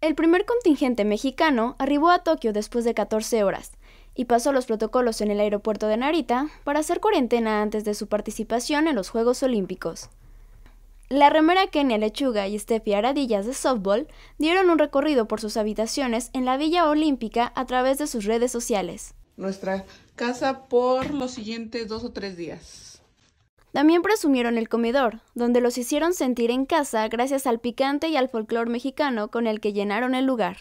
El primer contingente mexicano arribó a Tokio después de 14 horas y pasó los protocolos en el aeropuerto de Narita para hacer cuarentena antes de su participación en los Juegos Olímpicos. La remera Kenia Lechuga y Steffi Aradillas de softball dieron un recorrido por sus habitaciones en la Villa Olímpica a través de sus redes sociales. Nuestra casa por los siguientes dos o tres días. También presumieron el comedor, donde los hicieron sentir en casa gracias al picante y al folclore mexicano con el que llenaron el lugar.